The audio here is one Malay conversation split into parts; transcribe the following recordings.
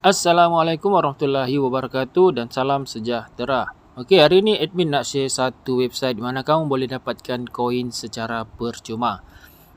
Assalamualaikum warahmatullahi wabarakatuh dan salam sejahtera. Okey, hari ini admin nak share satu website di mana kamu boleh dapatkan koin secara percuma.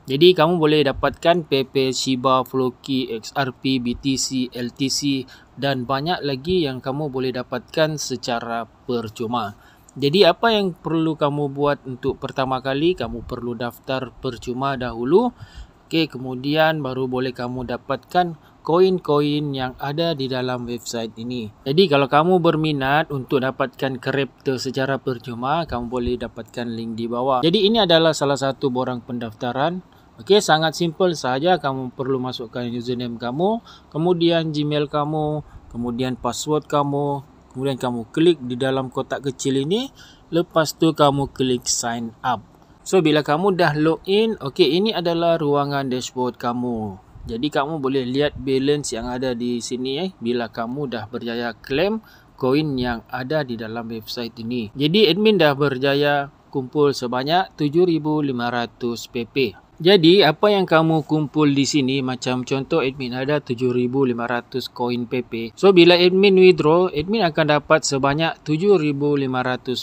Jadi kamu boleh dapatkan PP, Shiba, Floki, XRP, BTC, LTC dan banyak lagi yang kamu boleh dapatkan secara percuma. Jadi apa yang perlu kamu buat untuk pertama kali, kamu perlu daftar percuma dahulu. Okey, kemudian baru boleh kamu dapatkan koin-koin yang ada di dalam website ini. Jadi kalau kamu berminat untuk dapatkan kripto secara percuma, kamu boleh dapatkan link di bawah. Jadi ini adalah salah satu borang pendaftaran. Okey, sangat simple sahaja. Kamu perlu masukkan username kamu, kemudian Gmail kamu, kemudian password kamu, kemudian kamu klik di dalam kotak kecil ini, lepas tu kamu klik sign up. So bila kamu dah login, okey ini adalah ruangan dashboard kamu. Jadi kamu boleh lihat balance yang ada di sini eh bila kamu dah berjaya claim koin yang ada di dalam website ini. Jadi admin dah berjaya kumpul sebanyak 7500 PP. Jadi apa yang kamu kumpul di sini macam contoh admin ada 7500 koin PP. So bila admin withdraw, admin akan dapat sebanyak 7500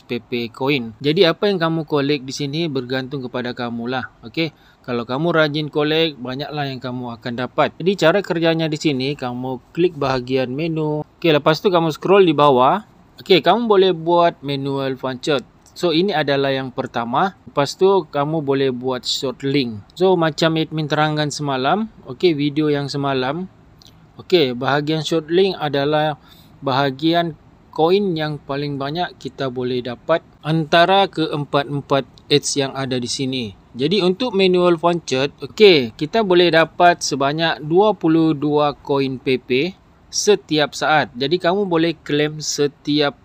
PP koin. Jadi apa yang kamu collect di sini bergantung kepada kamu lah. Okey. Kalau kamu rajin collect, banyaklah yang kamu akan dapat. Jadi cara kerjanya di sini, kamu klik bahagian menu. Okey, lepas tu kamu scroll di bawah. Okey, kamu boleh buat manual voucher. So ini adalah yang pertama. Lepas tu kamu boleh buat short link. So macam admin terangkan semalam, okey video yang semalam. Okey, bahagian short link adalah bahagian koin yang paling banyak kita boleh dapat antara keempat-empat ads yang ada di sini. Jadi untuk manual chart, okey, kita boleh dapat sebanyak 22 koin PP setiap saat. Jadi kamu boleh claim setiap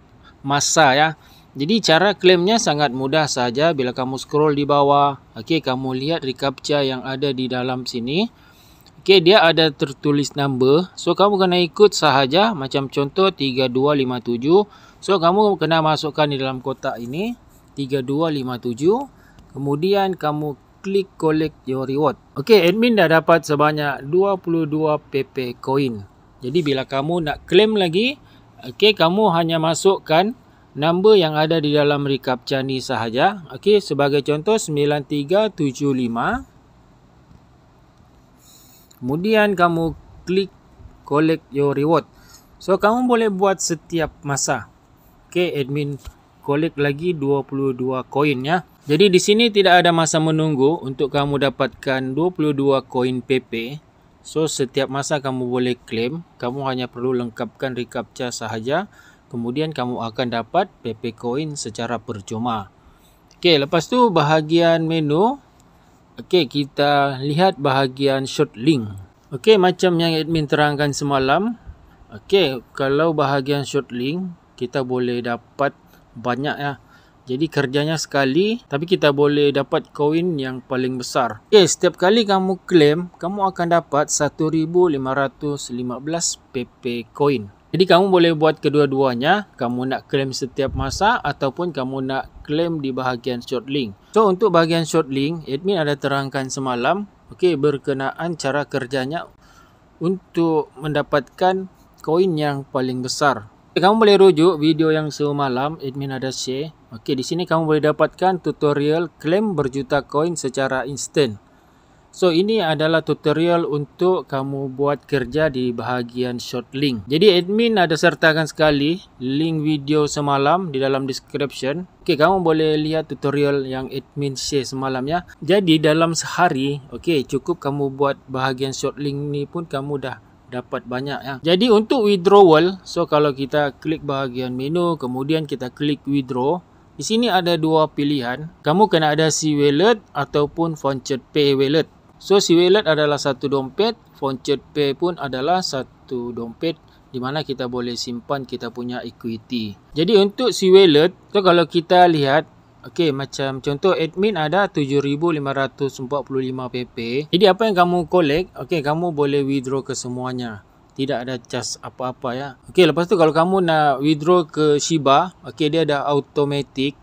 masa ya. Jadi cara klaimnya sangat mudah saja bila kamu scroll di bawah. Okey, kamu lihat recaptcha yang ada di dalam sini. Okey, dia ada tertulis number. So kamu kena ikut sahaja macam contoh 3257. So kamu kena masukkan di dalam kotak ini 3257. Kemudian kamu klik collect your reward. Okey, admin dah dapat sebanyak 22 PP coin. Jadi bila kamu nak claim lagi, okey kamu hanya masukkan number yang ada di dalam recaptcha ni sahaja. Okey, sebagai contoh 9375. Kemudian kamu klik collect your reward. So kamu boleh buat setiap masa. Okey, admin collect lagi 22 koin ya. Jadi di sini tidak ada masa menunggu untuk kamu dapatkan 22 koin PP. So setiap masa kamu boleh claim, kamu hanya perlu lengkapkan recaptcha sahaja kemudian kamu akan dapat PP coin secara percuma. Okey, lepas tu bahagian menu. Okey, kita lihat bahagian short link. Okey, macam yang admin terangkan semalam. Okey, kalau bahagian short link, kita boleh dapat banyak ya. Jadi kerjanya sekali, tapi kita boleh dapat koin yang paling besar. Okey, setiap kali kamu claim, kamu akan dapat 1,515 PP coin. Jadi kamu boleh buat kedua-duanya, kamu nak claim setiap masa ataupun kamu nak claim di bahagian short link. So untuk bahagian short link, admin ada terangkan semalam, okey berkenaan cara kerjanya untuk mendapatkan koin yang paling besar. Kamu boleh rujuk video yang semalam admin ada share. Okey, di sini kamu boleh dapatkan tutorial claim berjuta koin secara instant. So ini adalah tutorial untuk kamu buat kerja di bahagian short link. Jadi admin ada sertakan sekali link video semalam di dalam description. Okey, kamu boleh lihat tutorial yang admin share semalam ya. Jadi dalam sehari, okey, cukup kamu buat bahagian short link ni pun kamu dah dapat banyak ya. Jadi untuk withdrawal, so kalau kita klik bahagian menu, kemudian kita klik withdraw di sini ada dua pilihan. Kamu kena ada C-Wallet ataupun Voucher Pay Wallet. So si wallet adalah satu dompet, Fonchet Pay pun adalah satu dompet di mana kita boleh simpan kita punya equity. Jadi untuk si wallet, so kalau kita lihat Okey, macam contoh admin ada 7,545 PP. Jadi apa yang kamu collect, okey, kamu boleh withdraw ke semuanya. Tidak ada charge apa-apa ya. Okey, lepas tu kalau kamu nak withdraw ke Shiba, okey, dia ada automatic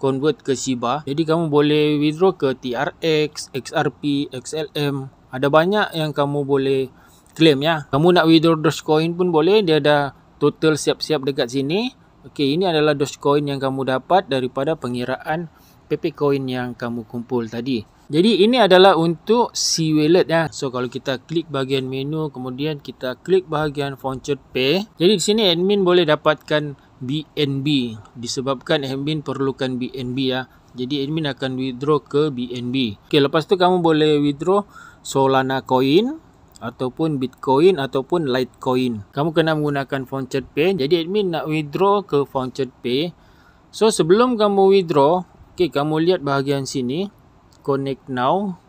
convert ke Shiba. Jadi kamu boleh withdraw ke TRX, XRP, XLM. Ada banyak yang kamu boleh claim ya. Kamu nak withdraw Dogecoin pun boleh. Dia ada total siap-siap dekat sini. Okey, ini adalah Dogecoin yang kamu dapat daripada pengiraan PP coin yang kamu kumpul tadi. Jadi ini adalah untuk C wallet ya. So kalau kita klik bahagian menu kemudian kita klik bahagian voucher pay. Jadi di sini admin boleh dapatkan BNB disebabkan admin perlukan BNB ya. Jadi admin akan withdraw ke BNB. Okey, lepas tu kamu boleh withdraw Solana coin ataupun Bitcoin ataupun Litecoin. Kamu kena menggunakan Fountain Pay. Jadi admin nak withdraw ke Fountain Pay. So sebelum kamu withdraw, okey kamu lihat bahagian sini connect now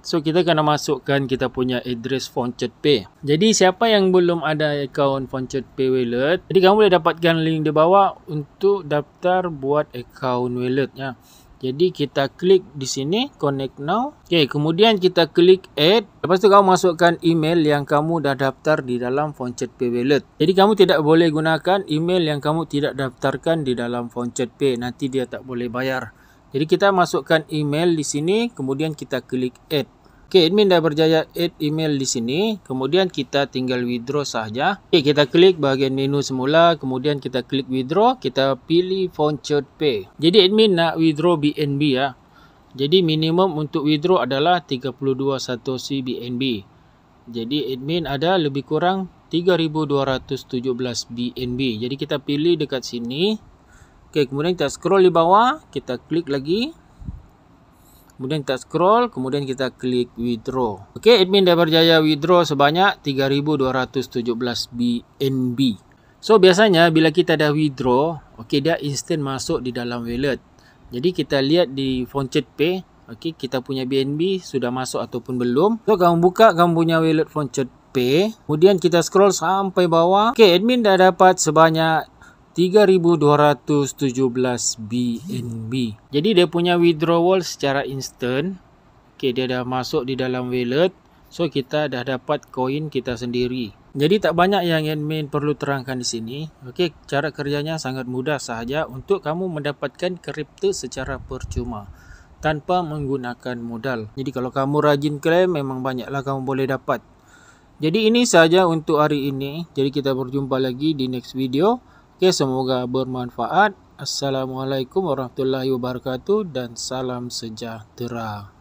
So kita kena masukkan kita punya address Fonchet Pay. Jadi siapa yang belum ada akaun Fonchet Pay Wallet, jadi kamu boleh dapatkan link di bawah untuk daftar buat account wallet ya. Jadi kita klik di sini connect now. Okay, kemudian kita klik add. Lepas tu kamu masukkan email yang kamu dah daftar di dalam Fonchet Pay Wallet. Jadi kamu tidak boleh gunakan email yang kamu tidak daftarkan di dalam Fonchet Pay. Nanti dia tak boleh bayar. Jadi kita masukkan email di sini kemudian kita klik add. Okey admin dah berjaya add email di sini. Kemudian kita tinggal withdraw sahaja. Okey kita klik bahagian menu semula kemudian kita klik withdraw, kita pilih voucher pay. Jadi admin nak withdraw BNB ya. Jadi minimum untuk withdraw adalah 32 satoshi BNB. Jadi admin ada lebih kurang 3217 BNB. Jadi kita pilih dekat sini Okey, kemudian kita scroll di bawah, kita klik lagi. Kemudian kita scroll, kemudian kita klik withdraw. Okey, admin dah berjaya withdraw sebanyak 3217 BNB. So biasanya bila kita dah withdraw, okey dia instant masuk di dalam wallet. Jadi kita lihat di Fonchet Pay, okey kita punya BNB sudah masuk ataupun belum. So kamu buka kamu punya wallet Fonchet Pay, kemudian kita scroll sampai bawah. Okey, admin dah dapat sebanyak 3217 BNB. Jadi dia punya withdrawal secara instant. Okey, dia dah masuk di dalam wallet. So kita dah dapat koin kita sendiri. Jadi tak banyak yang admin perlu terangkan di sini. Okey, cara kerjanya sangat mudah sahaja untuk kamu mendapatkan kripto secara percuma tanpa menggunakan modal. Jadi kalau kamu rajin claim memang banyaklah kamu boleh dapat. Jadi ini sahaja untuk hari ini. Jadi kita berjumpa lagi di next video. Okay, semoga bermanfaat. Assalamualaikum warahmatullahi wabarakatuh dan salam sejahtera.